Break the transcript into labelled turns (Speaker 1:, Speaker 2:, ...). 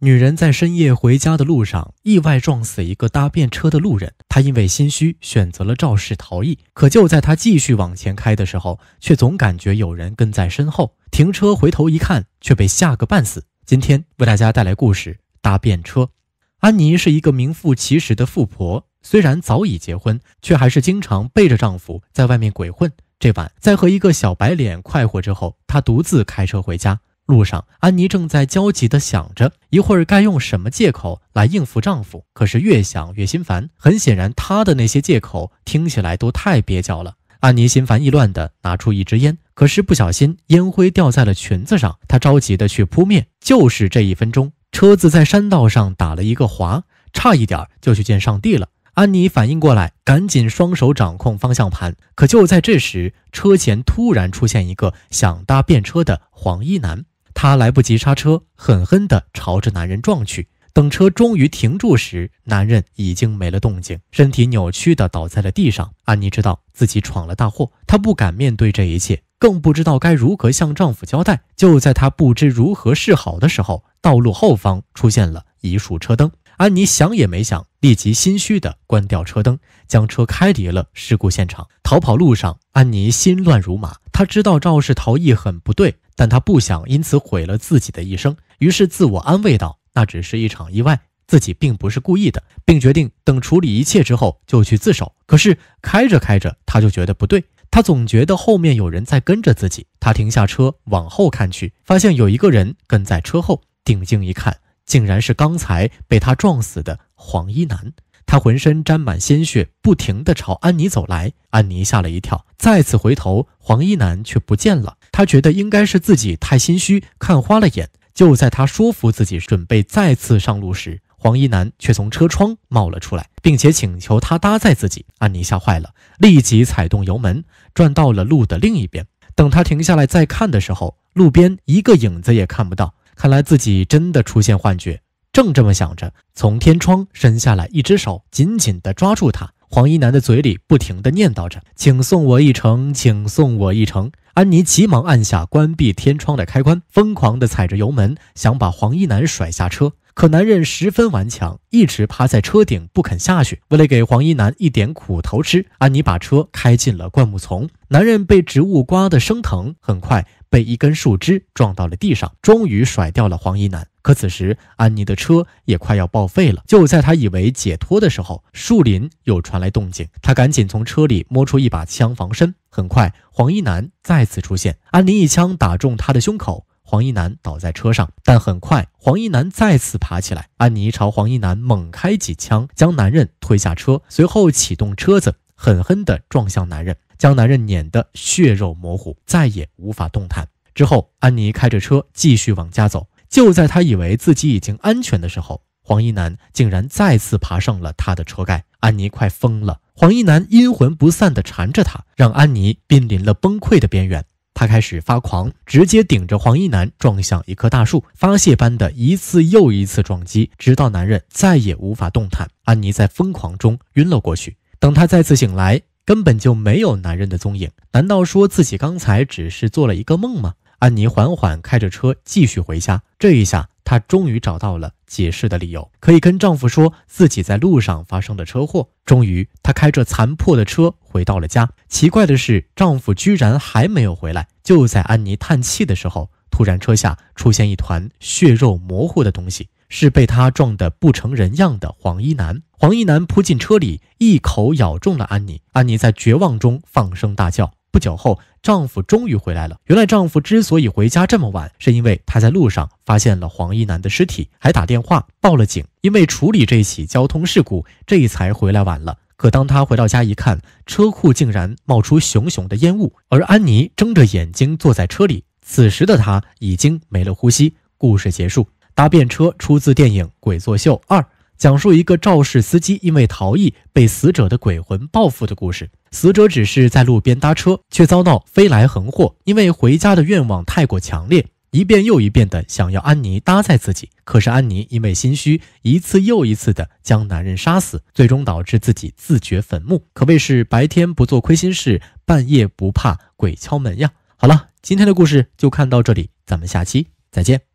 Speaker 1: 女人在深夜回家的路上，意外撞死一个搭便车的路人。她因为心虚，选择了肇事逃逸。可就在她继续往前开的时候，却总感觉有人跟在身后。停车回头一看，却被吓个半死。今天为大家带来故事：搭便车。安妮是一个名副其实的富婆，虽然早已结婚，却还是经常背着丈夫在外面鬼混。这晚，在和一个小白脸快活之后，她独自开车回家。路上，安妮正在焦急的想着一会儿该用什么借口来应付丈夫，可是越想越心烦。很显然，她的那些借口听起来都太蹩脚了。安妮心烦意乱的拿出一支烟，可是不小心烟灰掉在了裙子上。她着急的去扑灭，就是这一分钟，车子在山道上打了一个滑，差一点就去见上帝了。安妮反应过来，赶紧双手掌控方向盘。可就在这时，车前突然出现一个想搭便车的黄衣男。她来不及刹车，狠狠地朝着男人撞去。等车终于停住时，男人已经没了动静，身体扭曲地倒在了地上。安妮知道自己闯了大祸，她不敢面对这一切，更不知道该如何向丈夫交代。就在她不知如何是好的时候，道路后方出现了一束车灯。安妮想也没想，立即心虚地关掉车灯，将车开离了事故现场，逃跑路上，安妮心乱如麻。她知道肇事逃逸很不对。但他不想因此毁了自己的一生，于是自我安慰道：“那只是一场意外，自己并不是故意的。”并决定等处理一切之后就去自首。可是开着开着，他就觉得不对，他总觉得后面有人在跟着自己。他停下车，往后看去，发现有一个人跟在车后。定睛一看，竟然是刚才被他撞死的黄衣男。他浑身沾满鲜血，不停的朝安妮走来。安妮吓了一跳，再次回头，黄衣男却不见了。他觉得应该是自己太心虚，看花了眼。就在他说服自己准备再次上路时，黄衣男却从车窗冒了出来，并且请求他搭载自己。安妮吓坏了，立即踩动油门，转到了路的另一边。等他停下来再看的时候，路边一个影子也看不到。看来自己真的出现幻觉。正这么想着，从天窗伸下来一只手，紧紧的抓住他。黄衣男的嘴里不停的念叨着：“请送我一程，请送我一程。”安妮急忙按下关闭天窗的开关，疯狂地踩着油门，想把黄衣男甩下车。可男人十分顽强，一直趴在车顶不肯下去。为了给黄衣男一点苦头吃，安妮把车开进了灌木丛。男人被植物刮得生疼，很快被一根树枝撞到了地上，终于甩掉了黄衣男。可此时，安妮的车也快要报废了。就在他以为解脱的时候，树林又传来动静。他赶紧从车里摸出一把枪防身。很快，黄衣男再次出现。安妮一枪打中他的胸口，黄衣男倒在车上。但很快，黄衣男再次爬起来。安妮朝黄衣男猛开几枪，将男人推下车，随后启动车子，狠狠的撞向男人，将男人碾得血肉模糊，再也无法动弹。之后，安妮开着车继续往家走。就在他以为自己已经安全的时候，黄衣男竟然再次爬上了他的车盖。安妮快疯了，黄衣男阴魂不散地缠着他，让安妮濒临了崩溃的边缘。他开始发狂，直接顶着黄衣男撞向一棵大树，发泄般的一次又一次撞击，直到男人再也无法动弹。安妮在疯狂中晕了过去。等他再次醒来，根本就没有男人的踪影。难道说自己刚才只是做了一个梦吗？安妮缓缓开着车继续回家，这一下她终于找到了解释的理由，可以跟丈夫说自己在路上发生的车祸。终于，她开着残破的车回到了家。奇怪的是，丈夫居然还没有回来。就在安妮叹气的时候，突然车下出现一团血肉模糊的东西，是被她撞得不成人样的黄衣男。黄衣男扑进车里，一口咬中了安妮。安妮在绝望中放声大叫。不久后，丈夫终于回来了。原来，丈夫之所以回家这么晚，是因为他在路上发现了黄衣男的尸体，还打电话报了警。因为处理这起交通事故，这才回来晚了。可当他回到家一看，车库竟然冒出熊熊的烟雾，而安妮睁着眼睛坐在车里，此时的她已经没了呼吸。故事结束。搭便车出自电影《鬼作秀二》。讲述一个肇事司机因为逃逸被死者的鬼魂报复的故事。死者只是在路边搭车，却遭到飞来横祸。因为回家的愿望太过强烈，一遍又一遍的想要安妮搭载自己。可是安妮因为心虚，一次又一次的将男人杀死，最终导致自己自掘坟墓。可谓是白天不做亏心事，半夜不怕鬼敲门呀。好了，今天的故事就看到这里，咱们下期再见。